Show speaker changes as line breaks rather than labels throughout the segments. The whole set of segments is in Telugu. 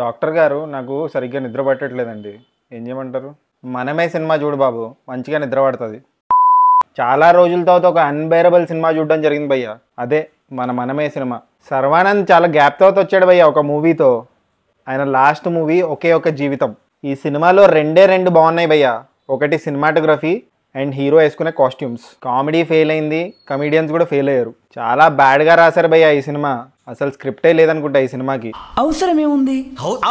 డాక్టర్ గారు నాకు సరిగ్గా నిద్ర పట్టట్లేదండి ఏం చేయమంటారు మనమే సినిమా చూడు బాబు మంచిగా నిద్ర పడుతుంది చాలా రోజుల తర్వాత ఒక అన్బేరబుల్ సినిమా చూడడం జరిగింది భయ్య అదే మన మనమే సినిమా సర్వానంద్ చాలా గ్యాప్ తర్వాత వచ్చాడు భయ్య ఒక మూవీతో ఆయన లాస్ట్ మూవీ ఒకే ఒక జీవితం ఈ సినిమాలో రెండే రెండు బాగున్నాయి భయ్య ఒకటి సినిమాటోగ్రఫీ అండ్ హీరో వేసుకునే కాస్ట్యూమ్స్ కామెడీ ఫెయిల్ అయింది కమెడియన్స్ కూడా ఫెయిల్ అయ్యారు చాలా బ్యాడ్గా రాశారు భయ్య ఈ సినిమా అసలు స్క్రిప్టే లేదనుకుంటా ఈ సినిమాకి అవసరం అవసరమేముంది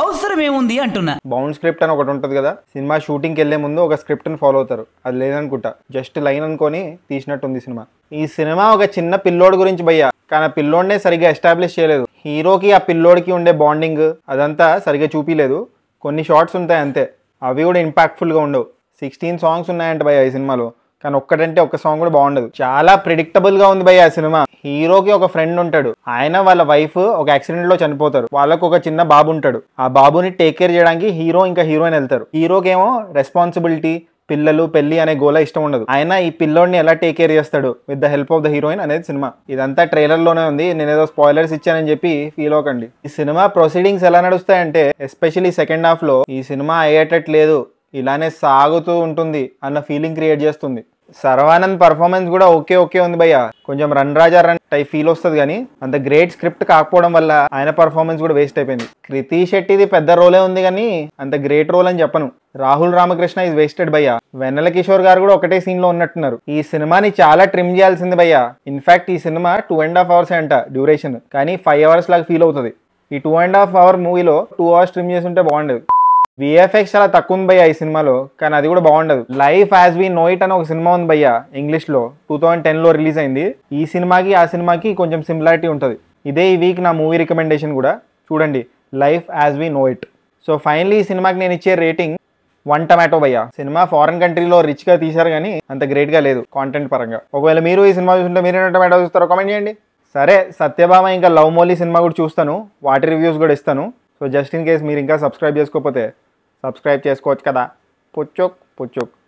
అవసరం ఏముంది అంటున్నా బౌండ్ స్క్రిప్ట్ అని ఒకటి ఉంటుంది కదా సినిమా షూటింగ్కి వెళ్లే ముందు ఒక స్క్రిప్ట్ ని ఫాలో అవుతారు అది లేదనుకుంటా జస్ట్ లైన్ అనుకొని తీసినట్టుంది సినిమా ఈ సినిమా ఒక చిన్న పిల్లోడు గురించి భయ్యా కానీ ఆ పిల్లోడినే సరిగ్గా ఎస్టాబ్లిష్ చేయలేదు హీరోకి ఆ పిల్లోడికి ఉండే బాండింగ్ అదంతా సరిగ్గా చూపించలేదు కొన్ని షార్ట్స్ ఉంటాయి అంతే అవి కూడా ఇంపాక్ట్ఫుల్గా ఉండవు సిక్స్టీన్ సాంగ్స్ ఉన్నాయంట భయ్య ఈ సినిమాలో కానీ ఒక్కటంటే ఒక్క సాంగ్ కూడా బాగుండదు చాలా ప్రిడిక్టబుల్ గా ఉంది భయ్య ఆ సినిమా హీరోకి ఒక ఫ్రెండ్ ఉంటాడు ఆయన వాళ్ళ వైఫ్ ఒక యాక్సిడెంట్ లో చనిపోతారు వాళ్ళకు ఒక చిన్న బాబు ఉంటాడు ఆ బాబుని టేక్ కేర్ చేయడానికి హీరో ఇంకా హీరోయిన్ వెళ్తారు హీరోకేమో రెస్పాన్సిబిలిటీ పిల్లలు పెళ్లి అనే గోల ఇష్టం ఉండదు ఆయన ఈ పిల్లోడిని ఎలా టేక్ కేర్ చేస్తాడు with the help of the heroine అనేది సినిమా ఇదంతా ట్రైలర్ లోనే ఉంది నేను ఏదో స్పాయిలర్స్ ఇచ్చానని చెప్పి ఫీల్ అవకండి ఈ సినిమా ప్రొసీడింగ్స్ ఎలా నడుస్తాయంటే ఎస్పెషల్లీ సెకండ్ హాఫ్ లో ఈ సినిమా అయ్యేటట్లేదు ఇలానే సాగుతూ ఉంటుంది అన్న ఫీలింగ్ క్రియేట్ చేస్తుంది సర్వానంద్ పర్ఫార్మెన్స్ కూడా ఓకే ఓకే ఉంది భయ్య కొంచెం run Raja run type feel వస్తుంది కానీ అంత గ్రేట్ స్క్రిప్ట్ కాకపోవడం వల్ల ఆయన పర్ఫార్మెన్స్ కూడా వేస్ట్ అయిపోయింది కృతి శెట్టిది పెద్ద రోలే ఉంది కానీ అంత గ్రేట్ రోల్ అని చెప్పను రాహుల్ రామకృష్ణ ఇస్ వేస్టెడ్ భయ్య వెన్నెల కిషోర్ గారు కూడా ఒకటే సీన్ లో ఉన్నట్టున్నారు ఈ సినిమాని చాలా ట్రిమ్ చేయాల్సింది భయ్య ఇన్ఫాక్ట్ ఈ cinema two and half hours అంట డ్యూరేషన్ కానీ ఫైవ్ అవర్స్ లాగా ఫీల్ అవుతుంది ఈ టూ అండ్ హాఫ్ అవర్ మూవీలో టూ అవర్స్ ట్రిమ్ చేసి ఉంటే బాగుండేది విఎఫ్ఎక్స్ చాలా తక్కువ ఉంది భయ్య ఈ సినిమాలో కానీ అది కూడా బాగుండదు life as we know it అని ఒక సినిమా ఉంది భయ్య ఇంగ్లీష్లో టూ థౌజండ్ టెన్లో రిలీజ్ అయింది ఈ సినిమాకి ఆ సినిమాకి కొంచెం సిమిలారిటీ ఉంటుంది ఇదే ఈ వీక్ నా మూవీ రికమెండేషన్ కూడా చూడండి life as we know it so finally ఈ సినిమాకి నేను ఇచ్చే రేటింగ్ వన్ టమాటో భయ్య సినిమా ఫారెన్ కంట్రీలో రిచ్గా తీశారు కానీ అంత గ్రేట్గా లేదు కాంటెంట్ పరంగా ఒకవేళ మీరు ఈ సినిమా చూస్తుంటే మీరు టమాటో చూస్తారో కమెంట్ చేయండి సరే సత్యభామ ఇంకా లవ్ మోలీ సినిమా కూడా చూస్తాను వాటి రివ్యూస్ కూడా ఇస్తాను సో జస్ట్ ఇన్ కేస్ మీరు ఇంకా సబ్స్క్రైబ్ చేసుకోకపోతే సబ్స్క్రైబ్ చేసుకోవచ్చు కదా పుచ్చుక్ పుచ్చుక్